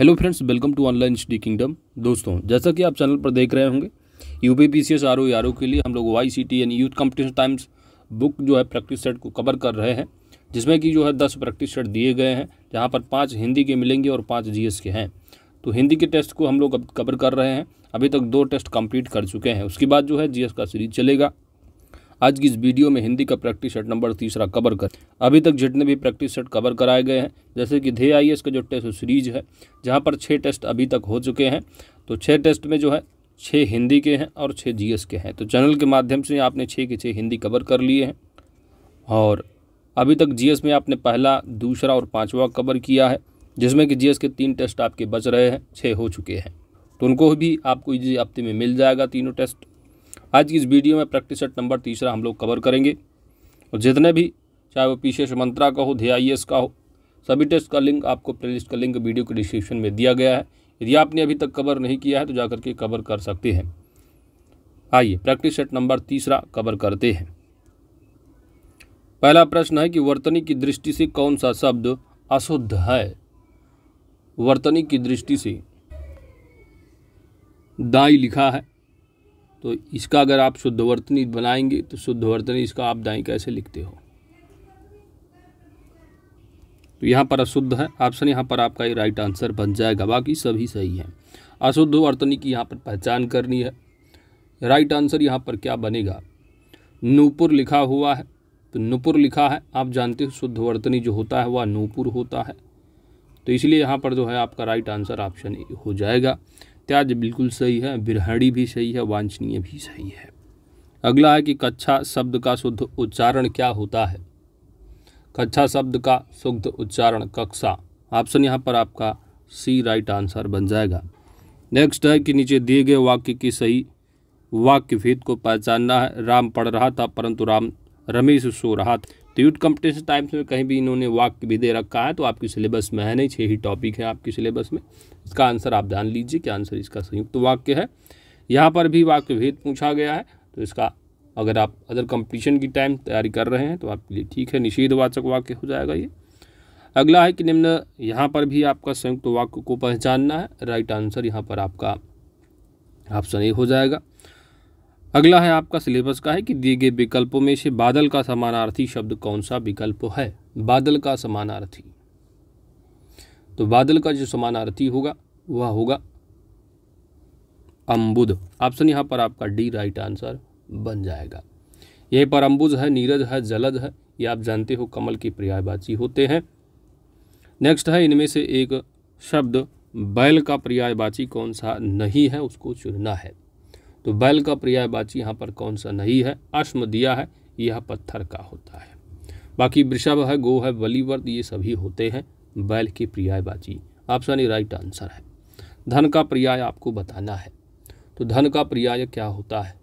hello friends welcome to online study kingdom दोस्तों जैसा कि आप चैनल पर देख रहे होंगे U P P S C R O R O के लिए हम लोग वाई सी टी यानी यूथ कॉम्पिटिशन टाइम्स बुक जो है प्रैक्टिस सेट को कवर कर रहे हैं जिसमें कि जो है दस प्रैक्टिस सेट दिए गए हैं जहां पर पाँच हिंदी के मिलेंगे और पाँच जी एस के हैं तो हिंदी के टेस्ट को हम लोग अब कवर कर रहे हैं अभी तक दो टेस्ट कम्प्लीट कर चुके हैं उसके बाद जो है जी एस का सीरीज चलेगा आज की इस वीडियो में हिंदी का प्रैक्टिस सेट नंबर तीसरा कवर कर अभी तक जितने भी प्रैक्टिस सेट कवर कराए गए हैं जैसे कि धे आई का जो टेस्ट सीरीज है जहाँ पर छः टेस्ट अभी तक हो चुके हैं तो छः टेस्ट में जो है छः हिंदी के हैं और छः जी के हैं तो चैनल के माध्यम से आपने छः के छः हिंदी कवर कर लिए हैं और अभी तक जीएस में आपने पहला दूसरा और पाँचवा कवर किया है जिसमें कि जीएस के तीन टेस्ट आपके बच रहे हैं छः हो चुके हैं तो उनको भी आपको इसी हफ्ते में मिल जाएगा तीनों टेस्ट आज की इस वीडियो में प्रैक्टिस सेट नंबर तीसरा हम लोग कवर करेंगे और जितने भी चाहे वो पीशेष मंत्रा का हो धी का हो सभी टेस्ट का लिंक आपको लिस्ट का लिंक वीडियो के डिस्क्रिप्शन में दिया गया है यदि आपने अभी तक कवर नहीं किया है तो जाकर के कवर कर सकते हैं आइए प्रैक्टिस सेट नंबर तीसरा कवर करते हैं पहला प्रश्न है कि वर्तनी की दृष्टि से कौन सा शब्द अशुद्ध है वर्तनी की दृष्टि से दाई लिखा है तो इसका अगर आप शुद्धवर्तनी बनाएंगे तो शुद्धवर्तनी इसका आप दाई कैसे लिखते हो तो यहाँ पर अशुद्ध है ऑप्शन यहाँ पर आपका ये राइट आंसर बन जाएगा बाकी सभी सही है अशुद्ध वर्तनी की यहाँ पर पहचान करनी है राइट आंसर यहाँ पर क्या बनेगा नूपुर लिखा हुआ है तो नूपुर लिखा है आप जानते हो शुद्ध वर्तनी जो होता है वह नूपुर होता है तो इसलिए यहाँ पर जो है आपका राइट आंसर ऑप्शन हो जाएगा त्याज बिल्कुल सही है बिरहड़ी भी सही है वांछनीय भी सही है अगला है कि कच्छा शब्द का शुद्ध उच्चारण क्या होता है कच्छा शब्द का शुद्ध उच्चारण कक्षा ऑप्शन यहाँ पर आपका सी राइट आंसर बन जाएगा नेक्स्ट है कि नीचे दिए गए वाक्य की सही वाक्य भेद को पहचानना है राम पढ़ रहा था परंतु राम रमेश सो रहा था तो यूथ कंपटीशन टाइप्स में कहीं भी इन्होंने वाक्य भी दे रखा है तो आपके सिलेबस में है नहीं छः ही टॉपिक है आपके सिलेबस में इसका आंसर आप ध्यान लीजिए कि आंसर इसका संयुक्त वाक्य है यहाँ पर भी वाक्य भेद पूछा गया है तो इसका अगर आप अदर कंपटीशन की टाइम तैयारी कर रहे हैं तो आपके लिए ठीक है निषेधवाचक वाक्य हो जाएगा ये अगला है कि निम्न यहाँ पर भी आपका संयुक्त वाक्य को पहचानना है राइट आंसर यहाँ पर आपका ऑप्शन ए हो जाएगा अगला है आपका सिलेबस का है कि दिए गए विकल्पों में से बादल का समानार्थी शब्द कौन सा विकल्प है बादल का समानार्थी तो बादल का जो समानार्थी होगा वह होगा अम्बुद ऑप्शन यहाँ पर आपका डी राइट आंसर बन जाएगा यही पर अम्बुज है नीरज है जलज है ये आप जानते हो कमल की पर्यायवाची होते हैं नेक्स्ट है इनमें से एक शब्द बैल का पर्यायवाची कौन सा नहीं है उसको चुनना है तो बैल का पर्यायवाची यहाँ पर कौन सा नहीं है अश्म दिया है यह पत्थर का होता है बाकी वृषभ है गो है बलिवर्द ये सभी होते हैं बैल की पर्यायवाची ऑप्शन ही राइट आंसर है धन का पर्याय आपको बताना है तो धन का पर्याय क्या होता है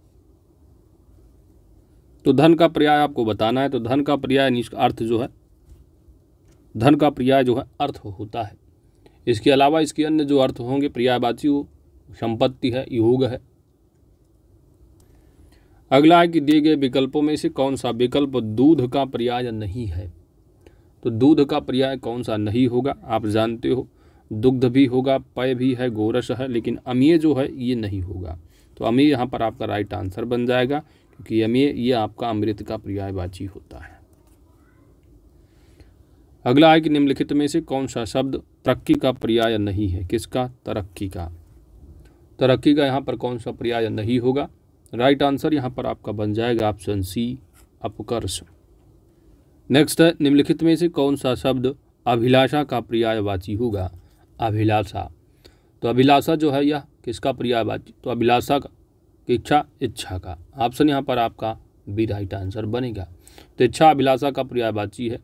तो धन का पर्याय आपको बताना है तो धन का पर्याय अर्थ जो है धन का पर्याय जो है अर्थ होता है इसके अलावा इसके अन्य जो अर्थ होंगे पर्यायवाची वो संपत्ति है योग है अगला है कि दिए गए विकल्पों में से कौन सा विकल्प दूध का पर्याय नहीं है तो दूध का पर्याय कौन सा नहीं होगा आप जानते हो दुग्ध भी होगा पय भी है गोरस है लेकिन अमीय जो है ये नहीं होगा तो अमीय यहाँ पर आपका राइट आंसर बन जाएगा क्योंकि अमीय ये आपका अमृत का पर्यायवाची होता है अगला है कि निम्नलिखित में से कौन सा शब्द तरक्की का पर्याय नहीं है किसका तरक्की का तरक्की का यहाँ पर कौन सा पर्याय नहीं होगा राइट आंसर यहाँ पर आपका बन जाएगा ऑप्शन सी अपकर्ष नेक्स्ट है निम्नलिखित में से कौन सा शब्द अभिलाषा का पर्यायवाची होगा अभिलाषा तो अभिलाषा जो है यह किसका पर्यायवाची तो अभिलाषा का इच्छा इच्छा का ऑप्शन यहाँ पर आपका बी राइट आंसर बनेगा तो इच्छा अभिलाषा का पर्यायवाची है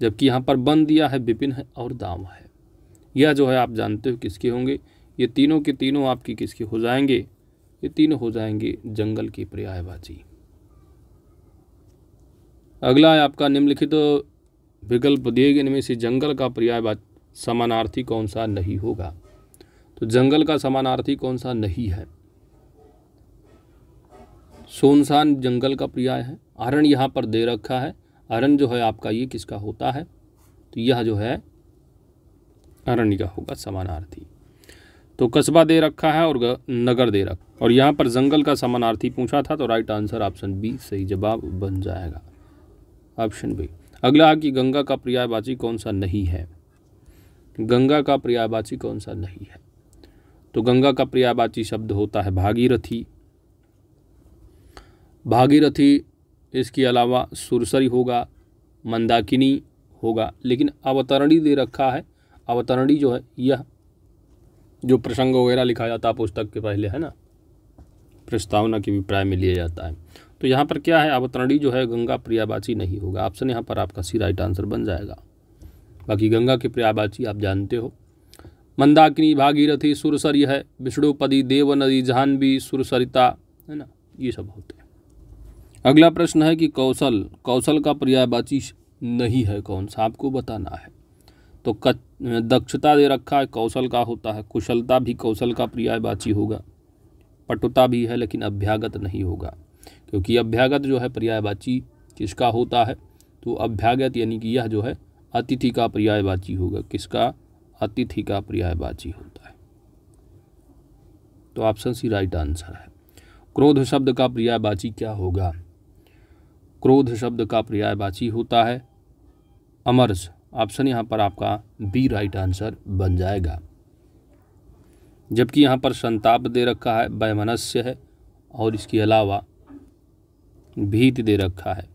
जबकि यहाँ पर बन दिया है विपिन है और दाम है यह जो है आप जानते हो किसके होंगे ये तीनों के तीनों आपकी किसके हो जाएंगे ये तीनों हो जाएंगे जंगल की पर्यायवाची अगला है आपका निम्नलिखित तो विकल्प दिए गए इनमें से जंगल का पर्याय समानार्थी कौन सा नहीं होगा तो जंगल का समानार्थी कौन सा नहीं है सोनसान जंगल का पर्याय है अरण यहाँ पर दे रखा है अरण जो है आपका ये किसका होता है तो यह जो है अरण्य का होगा समानार्थी तो कस्बा दे रखा है और नगर दे रखा और यहाँ पर जंगल का समानार्थी पूछा था तो राइट आंसर ऑप्शन बी सही जवाब बन जाएगा ऑप्शन बी अगला है कि गंगा का पर्यायवाची कौन सा नहीं है गंगा का पर्यायवाची कौन सा नहीं है तो गंगा का पर्यायवाची शब्द होता है भागीरथी भागीरथी इसके अलावा सुरसरी होगा मंदाकिनी होगा लेकिन अवतरणी दे रखा है अवतरणी जो है यह जो प्रसंग वगैरह लिखा जाता है पुस्तक के पहले है ना प्रस्तावना की अभिप्राय में लिया जाता है तो यहाँ पर क्या है अवतरणी जो है गंगा प्रियावाची नहीं होगा ऑप्शन यहाँ पर आपका सी राइट आंसर बन जाएगा बाकी गंगा के प्रियावाची आप जानते हो मंदाकिनी भागीरथी सुरसरी है विष्णुपदी देव नदी जहानवी सुरसरिता है ना ये सब होते हैं अगला प्रश्न है कि कौशल कौशल का पर्यायवाची नहीं है कौन सा आपको बताना है तो कच दक्षता दे रखा है कौशल का होता है कुशलता भी कौशल का पर्यायवाची होगा पटुता भी है लेकिन अभ्यागत नहीं होगा क्योंकि अभ्यागत जो है पर्यायवाची किसका होता है तो अभ्यागत यानी कि यह जो है अतिथि का पर्यायवाची होगा किसका अतिथि का पर्यायवाची होता है तो ऑप्शन सी राइट आंसर है क्रोध शब्द का पर्यायवाची क्या होगा क्रोध शब्द का पर्यायवाची होता है अमरस ऑप्शन यहाँ पर आपका बी राइट आंसर बन जाएगा जबकि यहाँ पर संताप दे रखा है वैमनस्य है और इसके अलावा भीत दे रखा है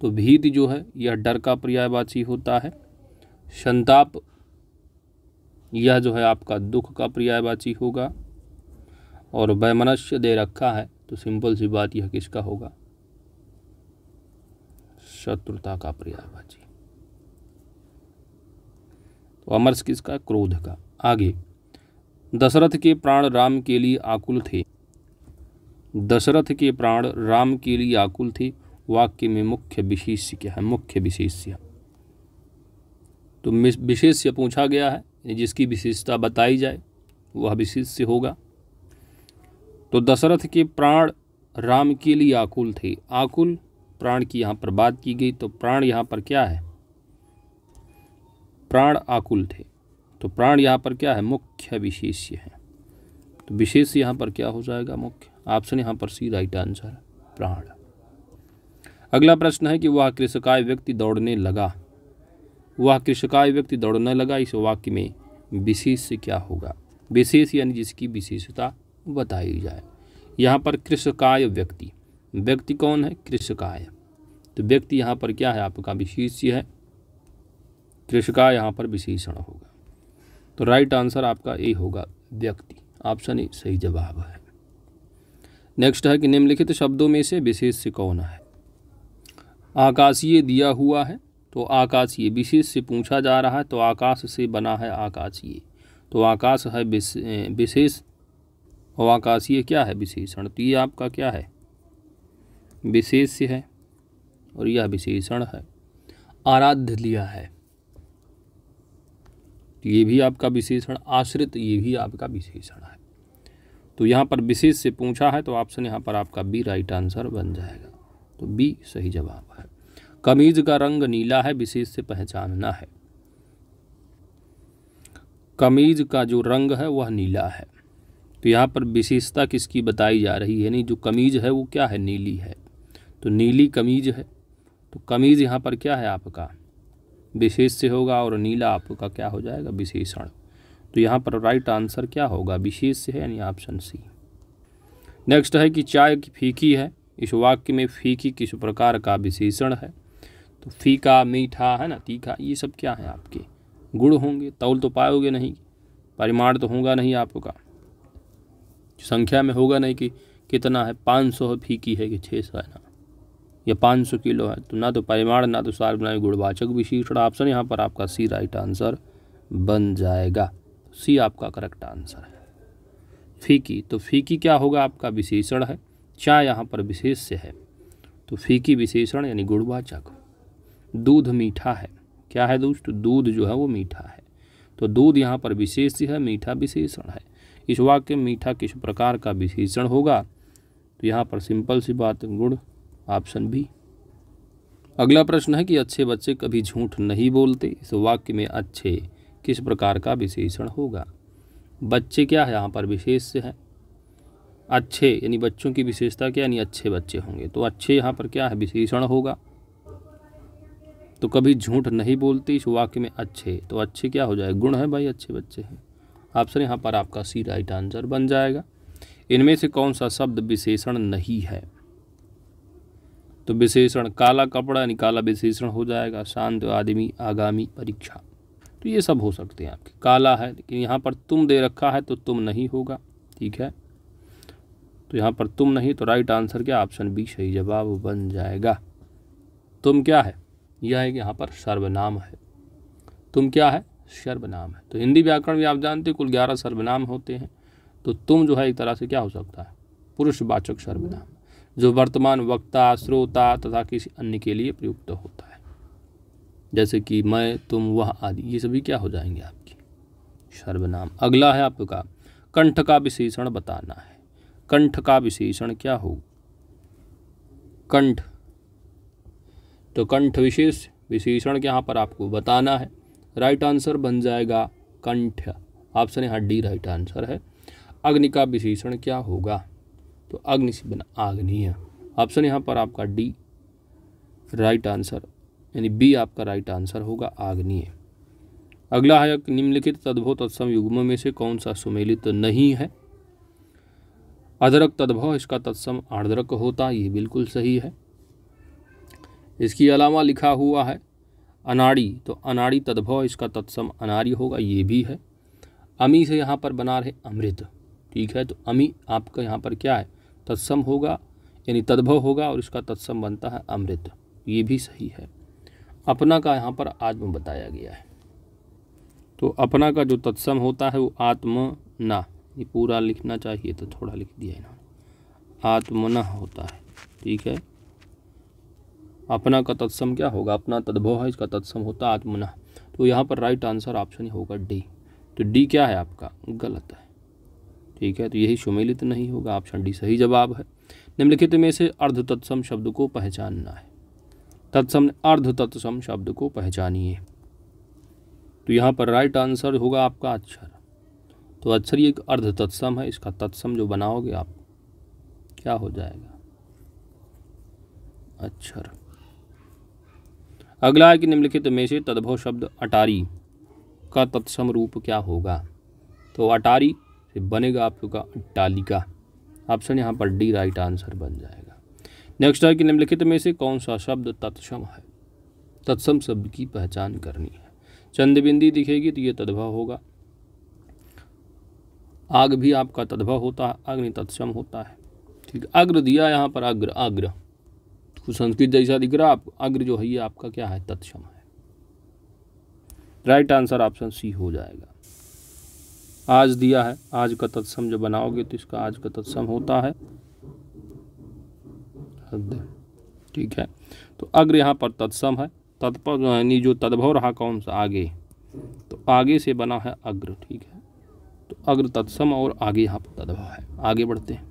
तो भीत जो है यह डर का पर्यायवाची होता है संताप यह जो है आपका दुख का पर्यायवाची होगा और वैमनस्य दे रखा है तो सिंपल सी बात यह किसका होगा शत्रुता का पर्यायवाची अमर्ष किसका क्रोध का आगे दशरथ के प्राण राम के लिए आकुल थे दशरथ के प्राण राम के लिए आकुल थे वाक्य में मुख्य विशेष्य क्या है मुख्य विशेष्य तो विशेष्य पूछा गया है जिसकी विशेषता बताई जाए वह विशेष्य होगा तो दशरथ के प्राण राम के लिए आकुल थे आकुल प्राण की यहाँ पर बात की गई तो प्राण यहाँ पर क्या है प्राण आकुल थे तो प्राण यहाँ पर क्या है मुख्य विशेष्य है तो विशेष यहाँ पर क्या हो जाएगा मुख्य ऑप्शन यहाँ पर सी राइट आंसर प्राण अगला प्रश्न है कि वह कृषकाय व्यक्ति दौड़ने लगा वह कृषकाय व्यक्ति दौड़ने लगा इस वाक्य में विशेष से क्या होगा विशेष यानी जिसकी विशेषता बताई जाए यहाँ पर कृषकाय व्यक्ति व्यक्ति कौन है कृषकाय तो व्यक्ति यहाँ पर क्या है आपका विशेष है कृषिका यहाँ पर विशेषण होगा तो राइट आंसर आपका ए होगा व्यक्ति ऑप्शन ए सही जवाब है नेक्स्ट है कि निम्नलिखित शब्दों में से विशेष से कौन है आकाशीय दिया हुआ है तो आकाशीय विशेष से पूछा जा रहा है तो आकाश से बना है आकाशीय तो आकाश है विशेष और आकाशीय क्या है विशेषण तो ये आपका क्या है विशेष है और यह विशेषण है आराध्य लिया है ये भी आपका विशेषण आश्रित ये भी आपका विशेषण है तो यहाँ पर विशेष से पूछा है तो ऑप्शन यहाँ पर आपका बी राइट आंसर बन जाएगा तो बी सही जवाब है कमीज का रंग नीला है विशेष से पहचानना है कमीज का जो रंग है वह नीला है तो यहाँ पर विशेषता किसकी बताई जा रही है नहीं जो कमीज है वो क्या है नीली है तो नीली कमीज है तो कमीज यहाँ पर क्या है आपका विशेष से होगा और नीला आपका क्या हो जाएगा विशेषण तो यहाँ पर राइट आंसर क्या होगा विशेष से है यानी ऑप्शन सी नेक्स्ट है कि चाय की फीकी है इस वाक्य में फीकी किस प्रकार का विशेषण है तो फीका मीठा है ना तीखा ये सब क्या है आपके गुड़ होंगे तौल तो पाओगे नहीं परिमाण तो होगा नहीं आपका संख्या में होगा नहीं कि कितना है पाँच सौ फीकी है कि छः सौ है ना या पाँच सौ किलो है तो ना तो परिमाण ना तो सार्वनायिक गुणवाचक विशेषण ऑप्शन यहाँ पर आपका सी राइट आंसर बन जाएगा सी आपका करेक्ट आंसर है फीकी तो फीकी क्या होगा आपका विशेषण है चाय यहाँ पर विशेष से है तो फीकी विशेषण यानी गुणवाचक दूध मीठा है क्या है दोस्त दूध जो है वो मीठा है तो दूध यहाँ पर विशेष है मीठा विशेषण है इस वाक्य में मीठा किस प्रकार का विशेषण होगा तो यहाँ पर सिंपल सी बात गुड़ ऑप्शन बी अगला प्रश्न है कि अच्छे बच्चे कभी झूठ नहीं बोलते इस वाक्य में अच्छे किस प्रकार का विशेषण होगा बच्चे क्या है यहाँ पर विशेष है अच्छे यानी बच्चों की विशेषता क्या यानी अच्छे बच्चे होंगे तो अच्छे यहाँ पर क्या है विशेषण होगा तो कभी झूठ नहीं बोलते इस वाक्य में अच्छे तो अच्छे क्या हो जाए गुण है भाई अच्छे बच्चे हैं ऑप्शन यहाँ पर आपका सी राइट आंसर बन जाएगा इनमें से कौन सा शब्द विशेषण नहीं है तो विशेषण काला कपड़ा यानी काला विशेषण हो जाएगा शांत आदमी आगामी परीक्षा तो ये सब हो सकते हैं आपके काला है लेकिन यहाँ पर तुम दे रखा है तो तुम नहीं होगा ठीक है तो यहाँ पर तुम नहीं तो राइट आंसर क्या ऑप्शन बी सही जवाब बन जाएगा तुम क्या है यह है कि यहाँ पर सर्वनाम है तुम क्या है सर्वनाम है तो हिंदी व्याकरण भी आप जानते हैं कुल ग्यारह सर्वनाम होते हैं तो तुम जो है एक तरह से क्या हो सकता है पुरुषवाचक सर्वनाम जो वर्तमान वक्ता श्रोता तथा किसी अन्य के लिए प्रयुक्त होता है जैसे कि मैं तुम वह आदि ये सभी क्या हो जाएंगे आपकी सर्वनाम अगला है आपका कंठ का विशेषण बताना है कंठ का विशेषण क्या हो कंठ तो कंठ विशेष विशेषण के यहाँ पर आपको बताना है राइट आंसर बन जाएगा कंठ ऑप्शन यहाँ डी राइट आंसर है अग्नि का विशेषण क्या होगा तो अग्नि से बना आग्नेय ऑप्शन यहाँ पर आपका डी राइट आंसर यानी बी आपका राइट आंसर होगा आग्नेय अगला है निम्नलिखित तद्भव तत्सम युग्म में से कौन सा सुमेलित तो नहीं है अदरक तद्भव इसका तत्सम आर्द्रक होता ये बिल्कुल सही है इसके अलावा लिखा हुआ है अनाड़ी तो अनाड़ी तद्भव इसका तत्सम अनारी होगा ये भी है अमी से यहाँ पर बना रहे अमृत ठीक है तो अमी आपका यहाँ पर क्या है तत्सम होगा यानी तद्भव होगा और इसका तत्सम बनता है अमृत ये भी सही है अपना का यहाँ पर आत्म बताया गया है तो अपना का जो तत्सम होता है वो आत्म ना ये पूरा लिखना चाहिए तो थोड़ा लिख दिया इन्होंने आत्मना होता है ठीक है अपना का तत्सम क्या होगा अपना तद्भव है इसका तत्सम होता है आत्मना तो यहाँ पर राइट आंसर ऑप्शन होगा डी तो डी क्या है आपका गलत है ठीक है तो यही सुमेलित नहीं होगा ऑप्शन डी सही जवाब है निम्नलिखित में से अर्ध तत्सम शब्द को पहचानना है तत्सम अर्ध तत्सम शब्द को पहचानिए तो यहाँ पर राइट आंसर होगा आपका अक्षर तो अक्षर ये एक अर्ध तत्सम है इसका तत्सम जो बनाओगे आप क्या हो जाएगा अक्षर अगला है कि निम्नलिखित में से तद्भव शब्द अटारी का तत्सम रूप क्या होगा तो अटारी ये बनेगा आप लोग का अट्टालिका ऑप्शन यहाँ पर डी राइट आंसर बन जाएगा नेक्स्ट है कि निम्नलिखित में से कौन सा शब्द तत्सम है तत्सम शब्द की पहचान करनी है चंद्रबिंदी दिखेगी तो ये तद्भव होगा आग भी आपका तद्भव होता है अग्नि तत्सम होता है ठीक अग्र दिया यहाँ पर अग्र अग्र तो संस्कृत जैसा दिख रहा आप अग्र जो है ये आपका क्या है तत्सम है राइट आंसर ऑप्शन सी हो जाएगा आज दिया है आज का तत्सम जब बनाओगे तो इसका आज का तत्सम होता है ठीक है तो अग्र यहाँ पर तत्सम है तत्पर यानी जो तद्भव रहा कौन सा आगे तो आगे से बना है अग्र ठीक है तो अग्र तत्सम और आगे यहाँ पर तद्भव है आगे बढ़ते हैं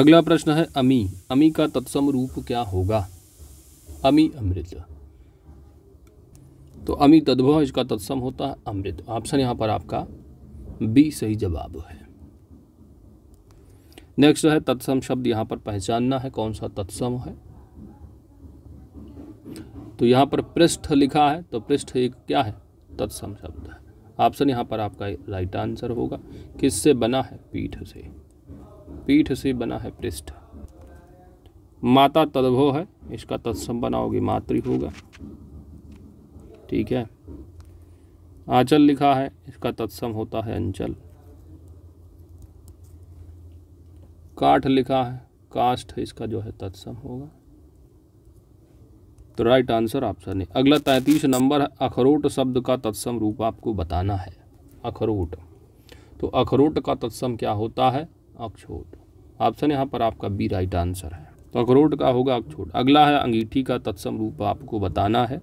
अगला प्रश्न है अमी अमी का तत्सम रूप क्या होगा अमी अमृत तो अमी तद्भव इसका तत्सम होता है अमृत ऑप्शन यहाँ पर आपका बी सही जवाब है नेक्स्ट है तत्सम शब्द यहाँ पर पहचानना है कौन सा तत्सम है तो यहाँ पर पृष्ठ लिखा है तो पृष्ठ एक क्या है तत्सम शब्द है ऑप्शन यहाँ पर आपका राइट आंसर होगा किससे बना है पीठ से पीठ से बना है पृष्ठ माता तद्भो है इसका तत्सम बनाओगे मातृ होगा ठीक है आंचल लिखा है इसका तत्सम होता है अंचल काठ लिखा है कास्ट इसका जो है तत्सम होगा तो राइट आंसर ऑप्शन है अगला तैतीस नंबर है अखरोट शब्द का तत्सम रूप आपको बताना है अखरोट तो अखरोट का तत्सम क्या होता है अक्षोट ऑप्शन यहाँ पर आपका बी राइट आंसर है तो अखरोट का होगा अक्षोट अगला है अंगीठी का तत्सम रूप आपको बताना है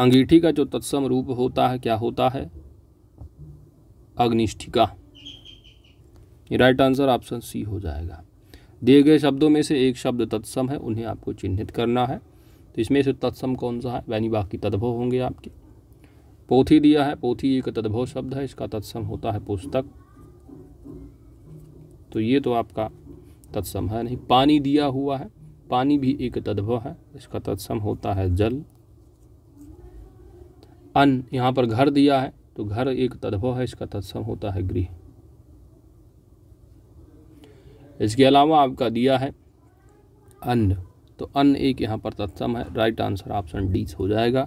अंगीठी का जो तत्सम रूप होता है क्या होता है अग्निष्ठिका राइट आंसर ऑप्शन सी हो जाएगा दिए गए शब्दों में से एक शब्द तत्सम है उन्हें आपको चिन्हित करना है तो इसमें से तत्सम कौन सा है यानी बाकी तद्भव होंगे आपके पोथी दिया है पोथी एक तद्भव शब्द है इसका तत्सम होता है पुस्तक तो ये तो आपका तत्सम है नहीं पानी दिया हुआ है पानी भी एक तद्भव है इसका तत्सम होता है जल अन यहाँ पर घर दिया है तो घर एक तद्भव है इसका तत्सम होता है गृह इसके अलावा आपका दिया है अन्न तो अन्न एक यहाँ पर तत्सम है राइट आंसर ऑप्शन डी हो जाएगा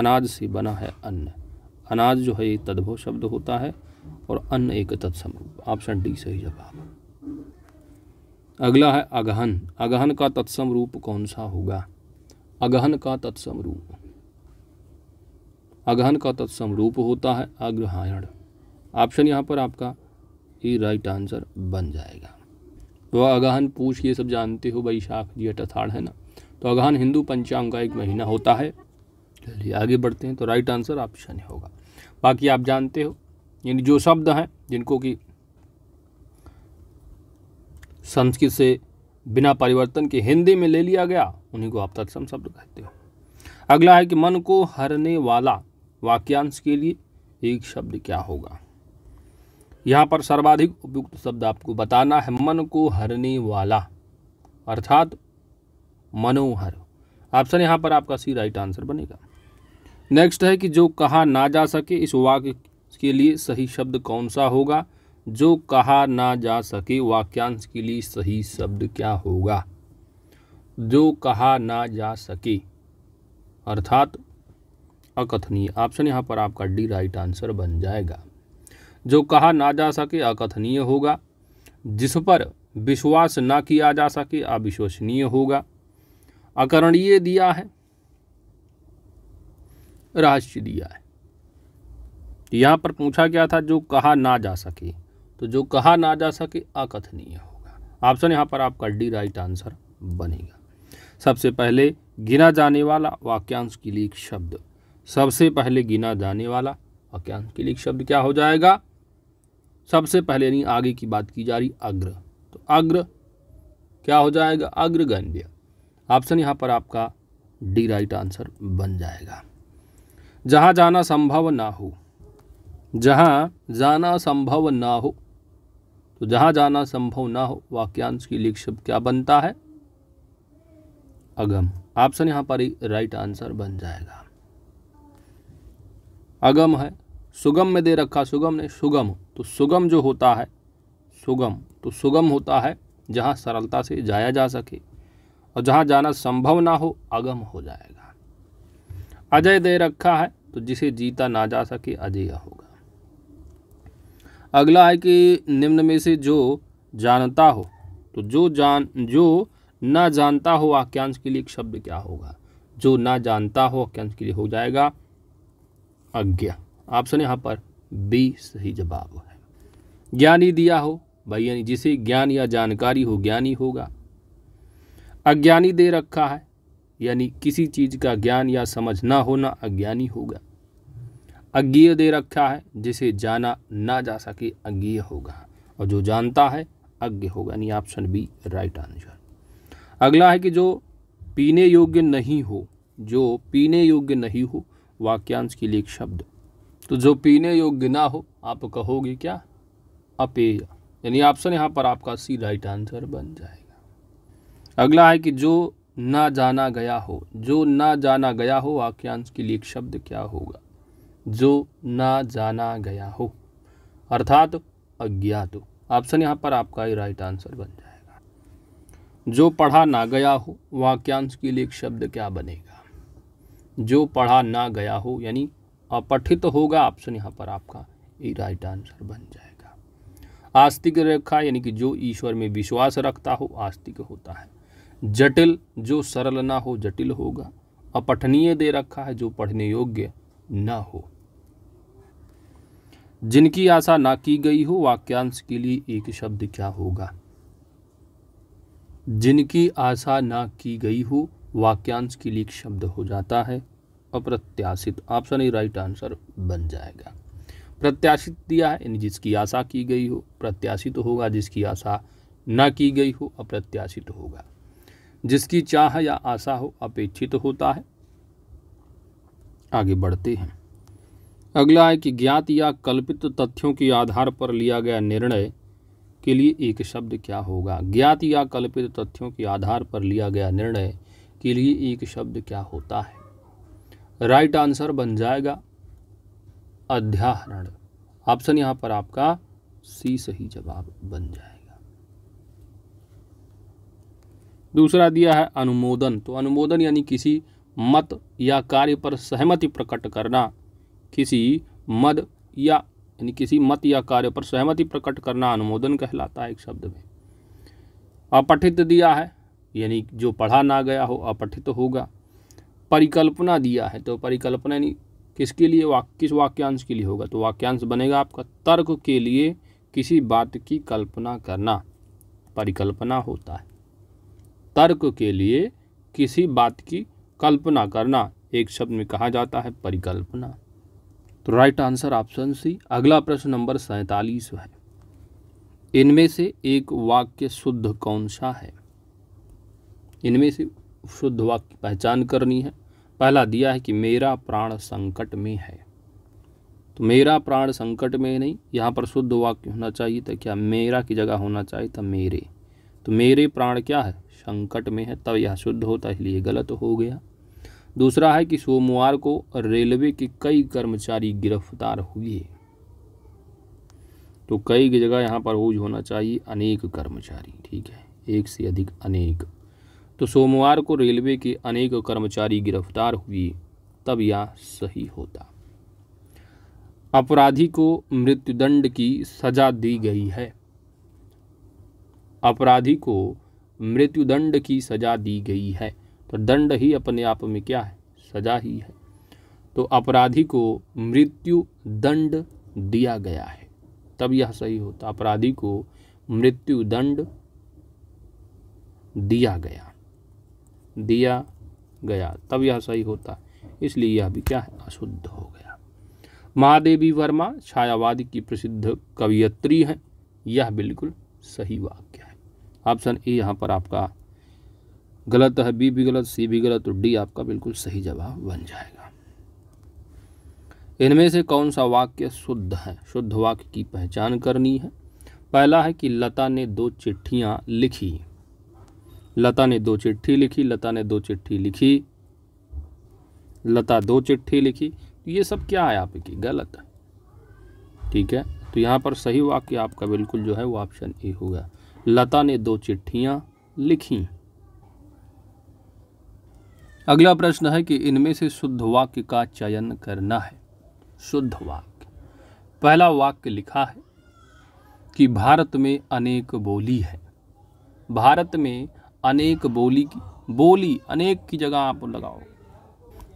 अनाज से बना है अन्न अनाज जो है ये तद्भव शब्द होता है और अन्न एक तत्सम ऑप्शन डी सही जवाब अगला है अगहन अगहन का तत्सम रूप कौन सा होगा अगहन का तत्सम रूप अगहन का तत्सम रूप होता है अग्रहायण ऑप्शन यहाँ पर आपका ई राइट आंसर बन जाएगा तो अगहन पूछ ये सब जानते हो वैशाख जी अठाड़ है ना तो अगहन हिंदू पंचांग का एक महीना होता है चलिए आगे बढ़ते हैं तो राइट आंसर ऑप्शन होगा बाकी आप जानते हो यानी जो शब्द हैं जिनको कि संस्कृत से बिना परिवर्तन के हिंदी में ले लिया गया उन्हीं को आप तत्सम शब्द कहते हो अगला है कि मन को हरने वाला वाक्यांश के लिए एक शब्द क्या होगा यहाँ पर सर्वाधिक उपयुक्त शब्द आपको बताना है मन को हरने वाला अर्थात मनोहर ऑप्शन यहाँ पर आपका सी राइट आंसर बनेगा नेक्स्ट है कि जो कहा ना जा सके इस वाक्य के लिए सही शब्द कौन सा होगा जो कहा ना जा सके वाक्यांश के लिए सही शब्द क्या होगा जो कहा ना जा सके अर्थात अकथनीय ऑप्शन यहाँ पर आपका डी राइट आंसर बन जाएगा जो कहा ना जा सके अकथनीय होगा जिस पर विश्वास ना किया जा सके अविश्वसनीय होगा अकरणीय दिया है रहस्य दिया है यहाँ पर पूछा गया था जो कहा ना जा सके तो जो कहा ना जा सके अकथनीय होगा ऑप्शन यहाँ पर आपका डी राइट आंसर बनेगा सबसे पहले गिना जाने वाला वाक्यांश के लिए एक शब्द सबसे पहले गिना जाने वाला वाक्यांश के लिए शब्द क्या हो जाएगा सबसे पहले यानी आगे की बात की जा रही अग्र तो अग्र क्या हो जाएगा अग्रगण्य ऑप्शन यहाँ पर आपका डी राइट आंसर बन जाएगा जहाँ जाना संभव ना हो जहाँ जाना संभव ना हो तो जहाँ जाना संभव ना हो वाक्यांश की लिख शब्द क्या बनता है अगम ऑप्शन यहाँ पर ही राइट आंसर बन जाएगा अगम है सुगम में दे रखा सुगम ने सुगम तो सुगम जो होता है सुगम तो सुगम होता है जहाँ सरलता से जाया जा सके और जहाँ जाना संभव ना हो अगम हो जाएगा अजय दे रखा है तो जिसे जीता ना जा सके अजय होगा अगला है कि निम्न में से जो जानता हो तो जो जान जो ना जानता हो वाक्यांश के लिए एक शब्द क्या होगा जो ना जानता हो वाक्यांश के लिए हो जाएगा आज्ञा ऑप्शन यहाँ पर बी सही जवाब है ज्ञानी दिया हो भाई यानी जिसे ज्ञान या जानकारी हो ज्ञानी होगा अज्ञानी दे रखा है यानी किसी चीज़ का ज्ञान या समझ ना होना अज्ञानी होगा अज्ञेय दे रखा है जिसे जाना ना जा सके अज्ञेय होगा और जो जानता है अज्ञ होगा यानी ऑप्शन बी राइट आंसर अगला है कि जो पीने योग्य नहीं हो जो पीने योग्य नहीं हो वाक्यांश के लिए एक शब्द तो जो पीने योग्य ना हो आप कहोगे क्या अपेय यानी ऑप्शन यहाँ पर आपका सी राइट आंसर बन जाएगा अगला है कि जो ना जाना गया हो जो ना जाना गया हो वाक्यांश के लिए एक शब्द क्या होगा जो ना जाना गया हो अर्थात अज्ञात हो ऑप्शन यहाँ पर आपका ही राइट आंसर बन जाएगा जो पढ़ा ना गया हो वाक्यांश के लिए एक शब्द क्या बनेगा जो पढ़ा ना गया हो यानी अपठित होगा ऑप्शन यहाँ पर आपका ये राइट आंसर बन जाएगा आस्तिक रेखा यानी कि जो ईश्वर में विश्वास रखता हो आस्तिक होता है जटिल जो सरल ना हो जटिल होगा अपठनीय दे रखा है जो पढ़ने योग्य ना हो जिनकी आशा ना की गई हो वाक्यांश के लिए एक शब्द क्या होगा जिनकी आशा ना की गई हो वाक्यांश के लिए शब्द हो जाता है अप्रत्याशित ऑप्शन ही राइट आंसर बन जाएगा प्रत्याशित दिया यानी जिसकी आशा की गई हो प्रत्याशित तो होगा जिसकी आशा न की गई हो अप्रत्याशित तो होगा जिसकी चाह या आशा हो अपेक्षित तो होता है आगे बढ़ते हैं अगला है कि ज्ञात या कल्पित तथ्यों के आधार पर लिया गया निर्णय के लिए एक शब्द क्या होगा ज्ञात या कल्पित तथ्यों के आधार पर लिया गया निर्णय के लिए एक शब्द क्या होता है राइट आंसर बन जाएगा अध्याहरण ऑप्शन यहां पर आपका सी सही जवाब बन जाएगा दूसरा दिया है अनुमोदन तो अनुमोदन यानी किसी मत या कार्य पर सहमति प्रकट करना किसी मद या यानी किसी मत या कार्य पर सहमति प्रकट करना अनुमोदन कहलाता है एक शब्द में अपठित दिया है यानी जो पढ़ा ना गया हो अपठित तो होगा परिकल्पना दिया है तो परिकल्पना यानी किसके लिए वाक किस वाक्यांश के लिए होगा तो वाक्यांश बनेगा आपका तर्क के लिए किसी बात की कल्पना करना परिकल्पना होता है तर्क के लिए किसी बात की कल्पना करना एक शब्द में कहा जाता है परिकल्पना तो राइट आंसर ऑप्शन सी अगला प्रश्न नंबर सैतालीस है इनमें से एक वाक्य शुद्ध कौन सा है इनमें से शुद्ध वाक्य की पहचान करनी है पहला दिया है कि मेरा प्राण संकट में है तो मेरा प्राण संकट में नहीं यहाँ पर शुद्ध वाक्य होना चाहिए था क्या मेरा की जगह होना चाहिए था मेरे तो मेरे प्राण क्या है संकट में है तब यह शुद्ध होता इसलिए गलत हो गया दूसरा है कि सोमवार को रेलवे के कई कर्मचारी गिरफ्तार हुए तो कई की जगह यहाँ पर ऊज होना चाहिए अनेक कर्मचारी ठीक है एक से अधिक अनेक तो सोमवार को रेलवे के अनेक कर्मचारी गिरफ्तार हुए तब यह सही होता अपराधी को मृत्युदंड की सजा दी गई है अपराधी को मृत्युदंड की सजा दी गई है तो दंड ही अपने आप में क्या है सजा ही है तो अपराधी को मृत्यु दंड दिया गया है तब यह सही होता अपराधी को मृत्यु दंड दिया गया दिया गया तब यह सही होता इसलिए यह भी क्या है अशुद्ध हो गया महादेवी वर्मा छायावादी की प्रसिद्ध कवियत्री हैं यह बिल्कुल सही वाक्य है ऑप्शन ए यहाँ पर आपका गलत है बी भी गलत सी भी गलत और डी आपका बिल्कुल सही जवाब बन जाएगा इनमें से कौन सा वाक्य शुद्ध है शुद्ध वाक्य की पहचान करनी है पहला है कि लता ने दो चिट्ठियाँ लिखी लता ने दो चिट्ठी लिखी लता ने दो चिट्ठी लिखी लता दो चिट्ठी लिखी तो ये सब क्या है आपकी गलत है ठीक है तो यहाँ पर सही वाक्य आपका बिल्कुल जो है वो ऑप्शन ए होगा लता ने दो चिट्ठियाँ लिखी अगला प्रश्न है कि इनमें से शुद्ध वाक्य का चयन करना है शुद्ध वाक्य पहला वाक्य लिखा है कि भारत में अनेक बोली है भारत में अनेक बोली की बोली अनेक की जगह आप लगाओ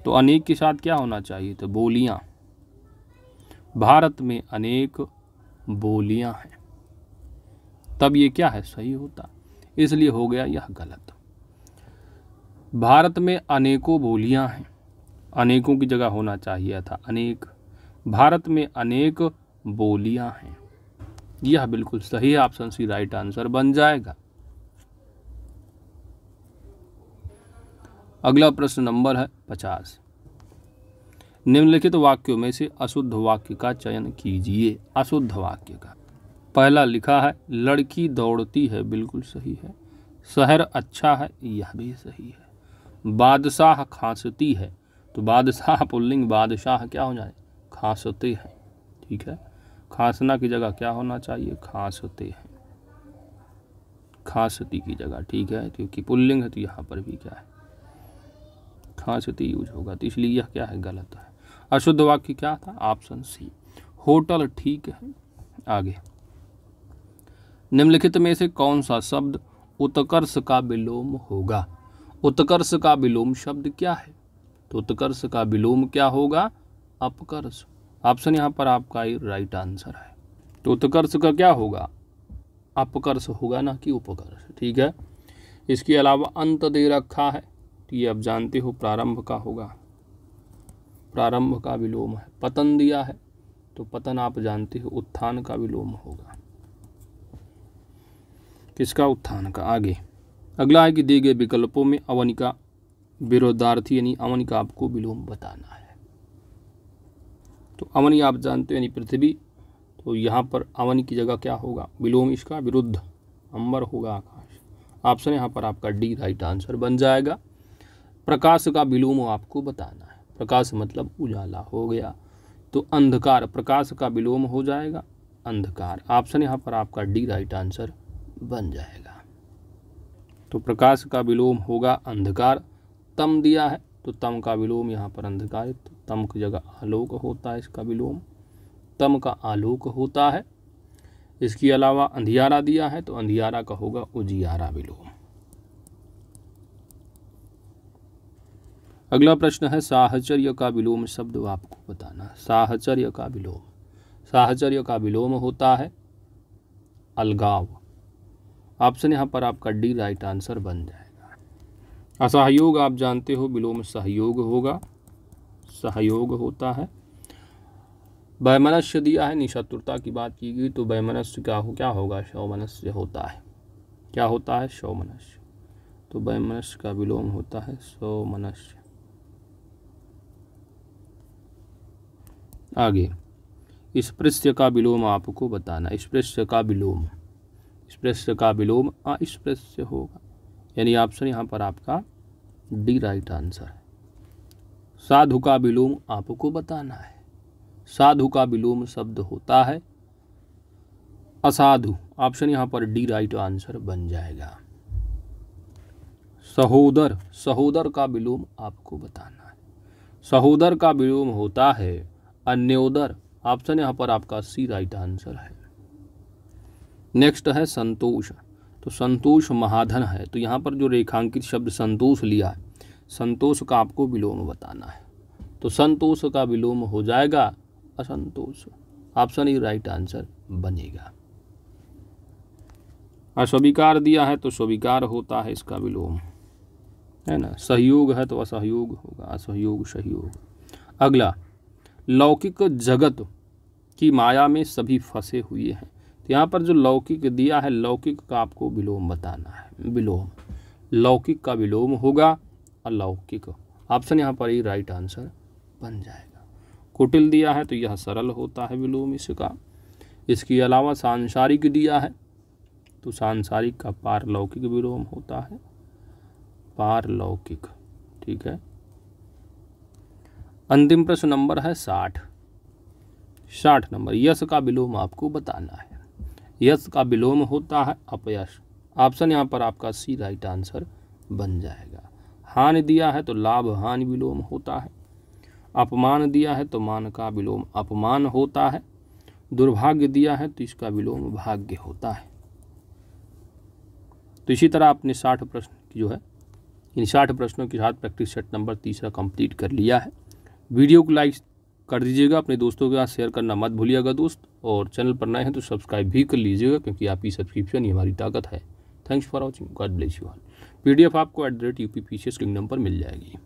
तो अनेक के साथ क्या होना चाहिए तो बोलियाँ भारत में अनेक बोलियाँ हैं तब ये क्या है सही होता इसलिए हो गया यह गलत भारत में अनेकों बोलियां हैं अनेकों की जगह होना चाहिए था अनेक भारत में अनेक बोलियां हैं यह बिल्कुल सही ऑप्शन सी राइट आंसर बन जाएगा अगला प्रश्न नंबर है पचास निम्नलिखित तो वाक्यों में से अशुद्ध वाक्य का चयन कीजिए अशुद्ध वाक्य का पहला लिखा है लड़की दौड़ती है बिल्कुल सही है शहर अच्छा है यह भी सही है बादशाह खांसती है तो बादशाह पुल्लिंग बादशाह क्या हो जाए खांसते हैं ठीक है खांसना की जगह क्या होना चाहिए खांसते हैं खांसती की जगह ठीक है क्योंकि पुल्लिंग है तो यहाँ पर भी क्या है खांसते यूज होगा तो इसलिए यह क्या है गलत है अशुद्ध वाक्य क्या था ऑप्शन सी होटल ठीक है आगे निम्नलिखित में से कौन सा शब्द उत्कर्ष का विलोम होगा उत्कर्ष का विलोम शब्द क्या है तो उत्कर्ष का विलोम क्या होगा अपकर्ष ऑप्शन यहाँ पर आपका राइट आंसर है तो उत्कर्ष का क्या होगा अपकर्ष होगा ना कि उपकर्ष ठीक है इसके अलावा अंत दे रखा है तो ये आप जानते हो प्रारंभ का होगा प्रारंभ का विलोम है पतन दिया है तो पतन आप जानते हो उत्थान का विलोम होगा किसका उत्थान का आगे अगला है कि दिए गए विकल्पों में अवन का विरोधार्थी यानी अवन का आपको विलोम बताना है तो अवन आप जानते हो यानी पृथ्वी तो यहाँ पर अवन की जगह क्या होगा विलोम इसका विरुद्ध अंबर होगा आकाश ऑप्शन यहाँ पर आपका डी राइट आंसर बन जाएगा प्रकाश का विलोम आपको बताना है प्रकाश मतलब उजाला हो गया तो अंधकार प्रकाश का विलोम हो जाएगा अंधकार ऑप्शन यहाँ पर आपका डी राइट आंसर बन जाएगा तो प्रकाश का विलोम होगा अंधकार तम दिया है तो तम का विलोम यहाँ पर अंधकार तो तम की जगह आलोक होता है इसका विलोम तम का आलोक होता है इसके अलावा अंधियारा दिया है तो अंधियारा का होगा उजियारा विलोम अगला प्रश्न है साहचर्य का विलोम शब्द आपको बताना साहचर्य का विलोम साहचर्य का विलोम होता है अलगाव ऑप्शन यहाँ पर आपका डी राइट आंसर बन जाएगा असहयोग आप जानते हो विलोम सहयोग होगा सहयोग होता है वैमनस्य दिया है निशत्रुता की बात की गई तो वैमनस्य क्या हो क्या होगा शवमनस्य होता है क्या होता है शवमनस्य तो वैमनस्य का विलोम होता है सौमनस्य आगे स्पृश्य का विलोम आपको बताना स्पृश्य का विलोम स्पृश्य का विलोम अस्पृश्य होगा यानी ऑप्शन यहाँ पर आपका डी राइट आंसर है साधु का विलोम आपको बताना है साधु का विलोम शब्द होता है असाधु ऑप्शन यहाँ पर डी राइट आंसर बन जाएगा सहोदर सहोदर का विलोम आपको बताना है सहोदर का विलोम होता है अन्योदर ऑप्शन यहाँ पर आपका सी राइट आंसर है नेक्स्ट है संतोष तो संतोष महाधन है तो यहाँ पर जो रेखांकित शब्द संतोष लिया है संतोष का आपको विलोम बताना है तो संतोष का विलोम हो जाएगा असंतोष ऑप्शन ही राइट आंसर बनेगा अस्वीकार दिया है तो स्वीकार होता है इसका विलोम है ना सहयोग है तो असहयोग होगा असहयोग सहयोग अगला लौकिक जगत की माया में सभी फंसे हुए हैं तो यहाँ पर जो लौकिक दिया है लौकिक का आपको विलोम बताना है विलोम लौकिक का विलोम होगा अलौकिक ऑप्शन यहाँ पर ही राइट आंसर बन जाएगा कुटिल दिया है तो यह सरल होता है विलोम इसका इसके अलावा सांसारिक दिया है तो सांसारिक का पारलौकिक विलोम होता है पारलौकिक ठीक है अंतिम प्रश्न नंबर है साठ साठ नंबर यश का विलोम आपको बताना है यश का विलोम होता है अपयश ऑप्शन यहाँ पर आपका सी राइट आंसर बन जाएगा हानि दिया है तो लाभ हानि विलोम होता है अपमान दिया है तो मान का विलोम अपमान होता है दुर्भाग्य दिया है तो इसका विलोम भाग्य होता है तो इसी तरह आपने साठ प्रश्न की जो है इन साठ प्रश्नों के साथ प्रैक्टिस सेट नंबर तीसरा कंप्लीट कर लिया है वीडियो को लाइक कर दीजिएगा अपने दोस्तों के साथ शेयर करना मत भूलिएगा दोस्त और चैनल पर नए हैं तो सब्सक्राइब भी कर लीजिएगा क्योंकि आपकी सब्सक्रिप्शन ही हमारी ताकत है thanks for watching God bless you all PDF आपको at the rate U P P kingdom number मिल जाएगी